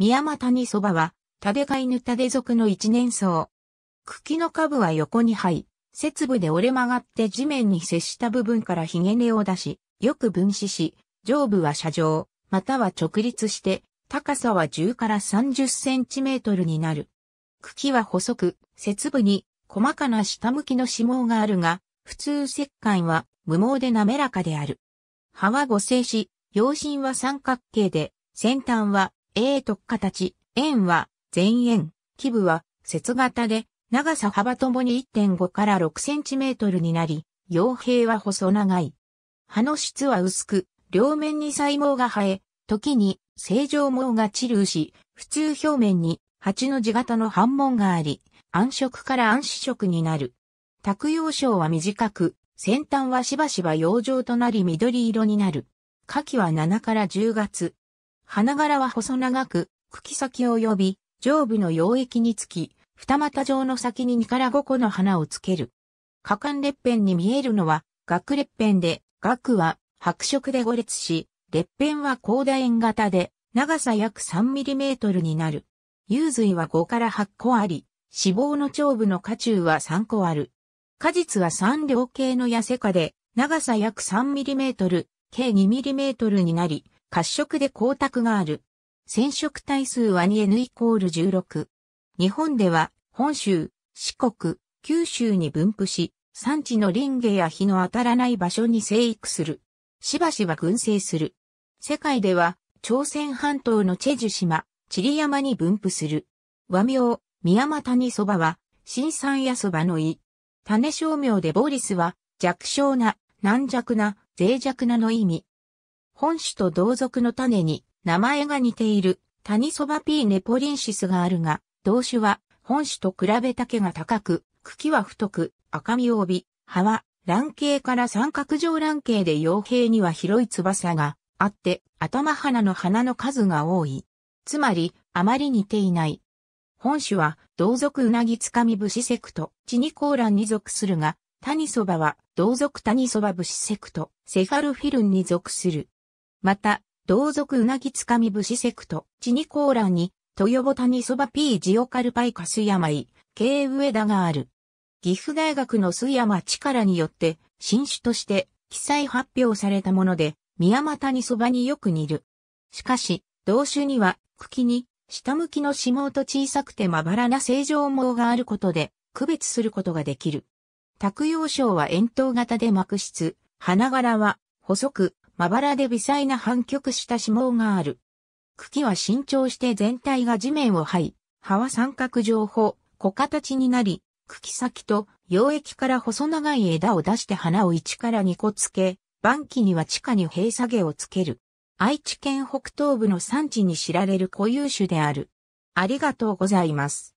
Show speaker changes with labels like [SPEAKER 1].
[SPEAKER 1] 宮間谷そばは、タデ飼ぬタデ属の一年草。茎の下部は横に這い、節部で折れ曲がって地面に接した部分からヒゲ根を出し、よく分子し、上部は車上、または直立して、高さは10から30センチメートルになる。茎は細く、節部に細かな下向きの脂肪があるが、普通石灰は無毛で滑らかである。葉は五星子、葉身は三角形で、先端は A 特化たち、円は前円、基部は節型で、長さ幅ともに1.5から6センチメートルになり、傭兵は細長い。葉の質は薄く、両面に細毛が生え、時に正常毛が散るし、普通表面に蜂の字型の反紋があり、暗色から暗視色になる。卓葉章は短く、先端はしばしば養生となり緑色になる。夏季は7から10月、花柄は細長く、茎先及び上部の溶液につき、二股状の先に2から5個の花をつける。果敢裂片に見えるのは、額裂片で、額は白色で五列し、裂片は高楕円型で、長さ約3トルになる。幽髄は5から8個あり、脂肪の頂部の下中は3個ある。果実は三両系の痩せ花で、長さ約3トル、計2トルになり、褐色で光沢がある。染色体数は 2N イコール16。日本では本州、四国、九州に分布し、産地の林下や日の当たらない場所に生育する。しばしば群生する。世界では朝鮮半島のチェジュ島、チリ山に分布する。和名、宮又に蕎麦は、新山や蕎麦の意。種商名でボリスは、弱小な、軟弱な、脆弱なの意味。本種と同族の種に名前が似ているタニソバーネポリンシスがあるが、同種は本種と比べ丈が高く、茎は太く、赤みを帯び、葉は卵形から三角状卵形で傭兵には広い翼があって、頭花の花の数が多い。つまり、あまり似ていない。本種は、同族うなぎつかみシセクト、チニコーランに属するが、タニソバは、同族タニソバシセクト、セファルフィルンに属する。また、同族うなぎつかみ節セクト、チニコーラに、豊ボタニそばピージオカルパイカスヤマイ、経ウエダがある。岐阜大学の須山力によって、新種として記載発表されたもので、宮股にそばによく似る。しかし、同種には、茎に、下向きの指紋と小さくてまばらな正常毛があることで、区別することができる。卓洋章は円筒型で膜質、花柄は細く、まばらで微細な反曲した指紋がある。茎は伸長して全体が地面を這い、葉は三角状法、小形になり、茎先と溶液から細長い枝を出して花を1から2個つけ、晩期には地下に平下げをつける。愛知県北東部の産地に知られる固有種である。ありがとうございます。